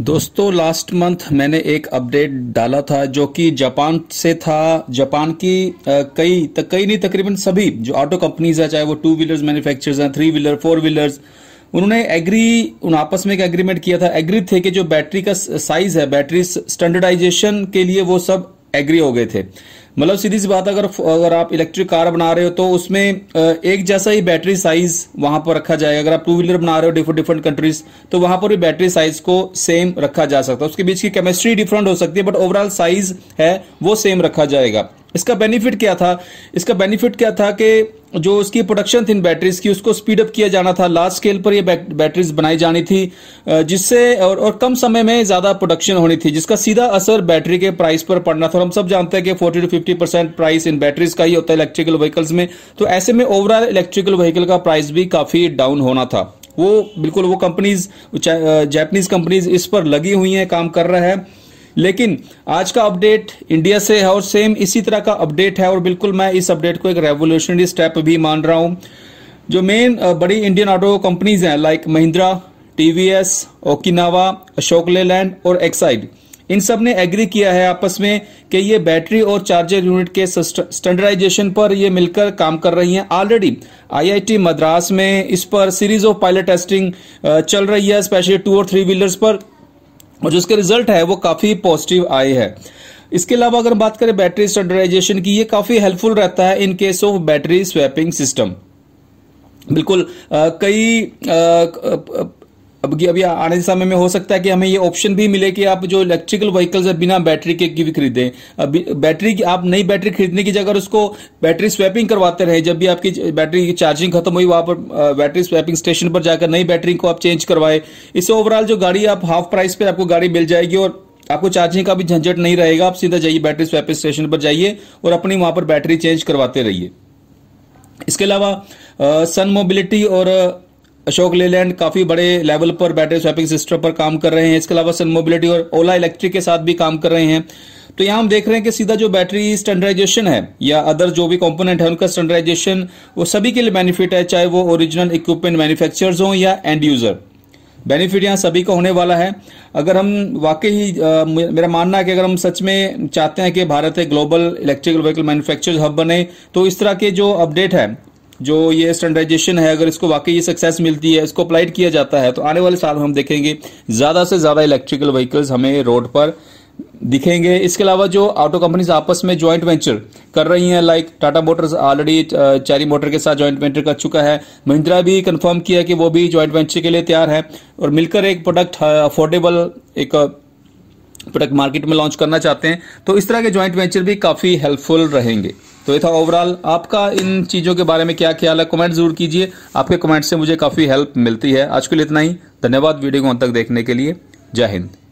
दोस्तों last month मैंने एक अपडेट डाला था जो कि जापान से था जापान की आ, कई तक कई नहीं तकरीबन सभी जो ऑटो कंपनीज है चाहे वो टू व्हीलर्स मैन्युफैक्चरर्स हैं थ्री व्हीलर फोर व्हीलर्स उन्होंने एग्री उन आपस में एक एग्रीमेंट किया था एग्री थे कि जो बैटरी का साइज है बैटरी स्टैंडर्डाइजेशन के लिए वो सब एग्री हो गए थे मतलब सीधी सी बात अगर अगर आप इलेक्ट्रिक कार बना रहे हो तो उसमें एक जैसा ही बैटरी साइज वहां पर रखा जाएगा अगर आप टू व्हीलर बना रहे हो डिफरेंट डिफरेंट कंट्रीज तो वहां पर भी बैटरी साइज को सेम रखा जा सकता है उसके बीच की केमिस्ट्री डिफरेंट हो सकती है बट ओवरऑल साइज है वो सेम रखा जाएगा इसका बेनिफिट क्या था इसका बेनिफिट क्या था कि जो उसकी प्रोडक्शन थी इन बैटरीज की उसको स्पीड अप किया जाना था लार्ज स्केल पर ये बैटरीज बनाई जानी थी जिससे और, और कम समय में ज्यादा प्रोडक्शन होनी थी जिसका सीधा असर बैटरी के प्राइस पर पड़ना था और हम सब जानते हैं कि 40 to 50 percent price in batteries का ही होता है इलेक्ट्रिकल व्हीकल्स में तो ऐसे में ओवरऑल इलेक्ट्रिकल व्हीकल का प्राइस भी काफी डाउन होना था वो बिल्कुल वो कंपनीज जैपनीज कंपनीज इस पर लगी हुई है काम कर रहा है लेकिन आज का अपडेट इंडिया से है और सेम इसी तरह का अपडेट है और बिल्कुल मैं इस अपडेट को एक रेवोल्यूशनरी स्टेप भी मान रहा हूं जो मेन बड़ी इंडियन ऑटो कंपनीज हैं लाइक महिंद्रा टीवीएस ओकिनावा अशोक लेलैंड और एक्साइड इन सब ने एग्री किया है आपस में कि ये बैटरी और चार्जर यूनिट के स्टैंडर्डाइजेशन पर ये मिलकर काम कर रही हैं ऑलरेडी आईआईटी मद्रास में इस पर सीरीज ऑफ पायलट टेस्टिंग चल रही है स्पेशली टू और थ्री व्हीलर्स पर और जो इसका रिजल्ट है वो काफ़ी पॉजिटिव आए है इसके अलावा अगर बात करें बैटरी स्टैंडर्डाइजेशन की ये काफ़ी हेल्पफुल रहता है in case of battery swapping system बिल्कुल आ, कई अब की अभी आने के समय में हो सकता है कि हमें ये ऑप्शन भी मिले कि आप जो इलेक्ट्रिकल व्हीकल्स है बिना बैटरी के भी खरीदें बैटरी आप नई बैटरी खरीदने की जगह उसको बैटरी स्वैपिंग करवाते रहे जब भी आपकी बैटरी की चार्जिंग खत्म हुई वहां पर बैटरी स्वैपिंग स्टेशन पर जाकर नई बैटरी को आप चेंज करवाए इससे ओवरऑल जो गाड़ी आप हाफ प्राइस पर आपको गाड़ी मिल जाएगी और आपको चार्जिंग का भी झंझट नहीं रहेगा आप सीधा जाइए बैटरी स्वैपिंग स्टेशन पर जाइए और अपनी वहां पर बैटरी चेंज करवाते रहिए इसके अलावा सन मोबिलिटी और अशोक लेलैंड काफी बड़े लेवल पर बैटरी स्वैपिंग सिस्टम पर काम कर रहे हैं इसके अलावा सन मोबिलिटी और ओला इलेक्ट्रिक के साथ भी काम कर रहे हैं तो यहाँ हम देख रहे हैं कि सीधा जो बैटरी स्टैंडर्डाइजेशन है या अदर जो भी कंपोनेंट है उनका स्टैंडर्डाइजेशन वो सभी के लिए बेनिफिट है चाहे वो ओरिजिनल इक्विपमेंट मैन्युफैक्चरर्स हों या एंड यूजर बेनिफिट यहाँ सभी का होने वाला है अगर हम वाकई मेरा मानना है कि अगर हम सच में चाहते हैं कि भारत एक global electrical vehicle manufacture hub बने तो इस तरह के जो अपडेट है जो ये स्टैंडर्डाइजेशन है अगर इसको वाकई ये सक्सेस मिलती है इसको अप्लाइड किया जाता है तो आने वाले साल हम देखेंगे ज़्यादा से ज़्यादा इलेक्ट्रिकल व्हीकल्स हमें रोड पर दिखेंगे इसके अलावा जो ऑटो कंपनीज आपस में ज्वाइंट वेंचर कर रही हैं like Tata Motors already Chery Motor के साथ ज्वाइंट वेंचर कर चुका है महिंद्रा भी कंफर्म किया कि वो भी ज्वाइंट वेंचर के लिए तैयार है और मिलकर एक प्रोडक्ट अफोर्डेबल uh, एक प्रोडक्ट uh, मार्केट में लॉन्च करना चाहते हैं तो इस तरह के ज्वाइंट वेंचर भी काफ़ी हेल्पफुल रहेंगे तो ये था ओवरऑल आपका इन चीज़ों के बारे में क्या ख्याल है कमेंट जरूर कीजिए आपके कमेंट से मुझे काफ़ी हेल्प मिलती है आज के लिए इतना ही धन्यवाद वीडियो को अंत तक देखने के लिए जय हिंद